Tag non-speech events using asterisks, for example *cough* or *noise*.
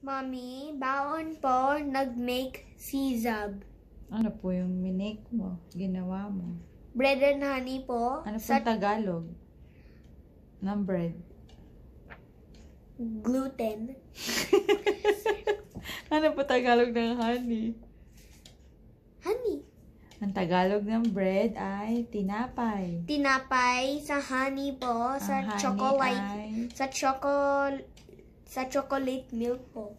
Mommy, baon po nag-make si Ano po yung minake mo? Ginawa mo? Bread and honey po. Ano sa Tagalog? Ng bread? Gluten. *laughs* ano po Tagalog ng honey? Honey. Ang Tagalog ng bread ay tinapay. Tinapay sa honey po, sa honey chocolate, ay... sa chocolate sa chocolate milk po.